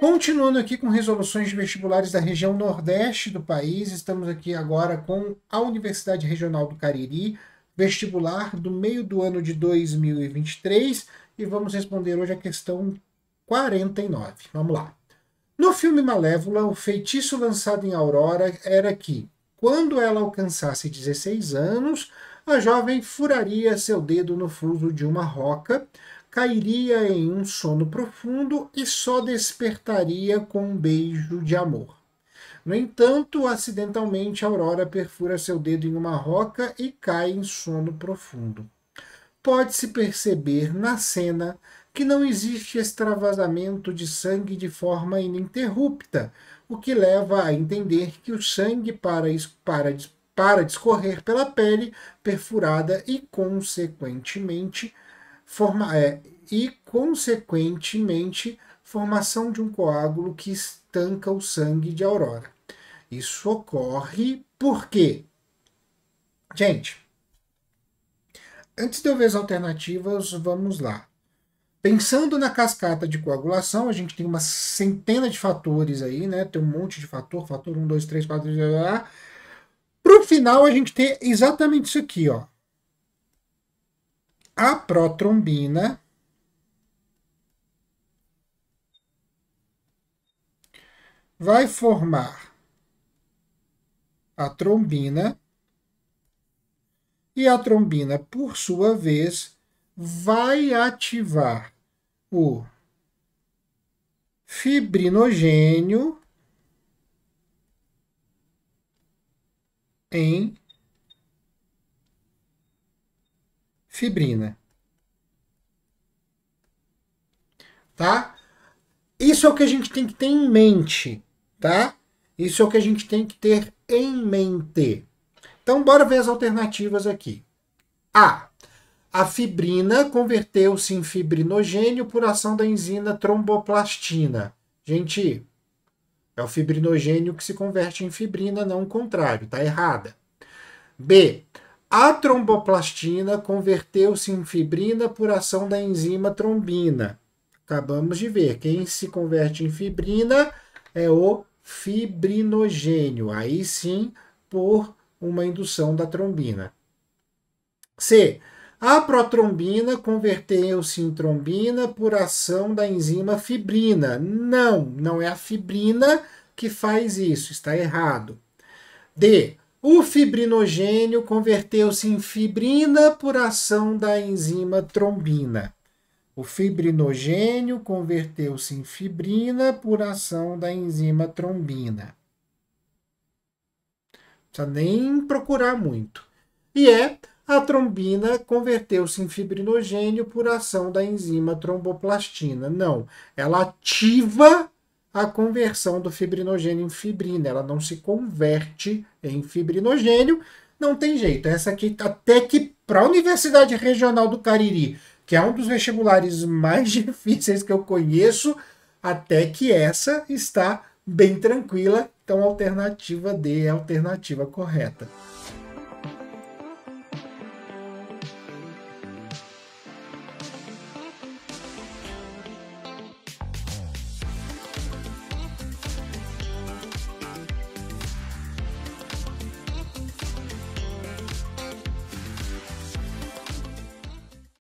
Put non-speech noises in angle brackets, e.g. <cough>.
Continuando aqui com resoluções de vestibulares da região nordeste do país, estamos aqui agora com a Universidade Regional do Cariri, vestibular do meio do ano de 2023, e vamos responder hoje a questão 49. Vamos lá. No filme Malévola, o feitiço lançado em Aurora era que, quando ela alcançasse 16 anos, a jovem furaria seu dedo no fuso de uma roca, cairia em um sono profundo e só despertaria com um beijo de amor. No entanto, acidentalmente, Aurora perfura seu dedo em uma roca e cai em sono profundo. Pode-se perceber na cena que não existe extravasamento de sangue de forma ininterrupta, o que leva a entender que o sangue para, para, para discorrer pela pele perfurada e, consequentemente, forma, é, e, consequentemente, formação de um coágulo que estanca o sangue de Aurora. Isso ocorre porque, gente, antes de eu ver as alternativas, vamos lá. Pensando na cascata de coagulação, a gente tem uma centena de fatores aí, né? Tem um monte de fator, fator 1, 2, 3, 4, para o final a gente tem exatamente isso aqui, ó. A protrombina vai formar a trombina e a trombina, por sua vez, vai ativar o fibrinogênio em fibrina. Tá? Isso é o que a gente tem que ter em mente, tá? Isso é o que a gente tem que ter em mente. Então, bora ver as alternativas aqui. A. A fibrina converteu-se em fibrinogênio por ação da enzima tromboplastina. Gente, é o fibrinogênio que se converte em fibrina, não o contrário, tá errada. B. A tromboplastina converteu-se em fibrina por ação da enzima trombina. Acabamos de ver, quem se converte em fibrina é o fibrinogênio, aí sim por uma indução da trombina. C. A protrombina converteu-se em trombina por ação da enzima fibrina. Não, não é a fibrina que faz isso, está errado. D. O fibrinogênio converteu-se em fibrina por ação da enzima trombina. O fibrinogênio converteu-se em fibrina por ação da enzima trombina. Não precisa nem procurar muito. E é a trombina converteu-se em fibrinogênio por ação da enzima tromboplastina. Não, ela ativa a conversão do fibrinogênio em fibrina, ela não se converte em fibrinogênio, não tem jeito. Essa aqui, até que para a Universidade Regional do Cariri, que é um dos vestibulares mais <laughs> difíceis que eu conheço, até que essa está bem tranquila. Então, a alternativa D é a alternativa correta.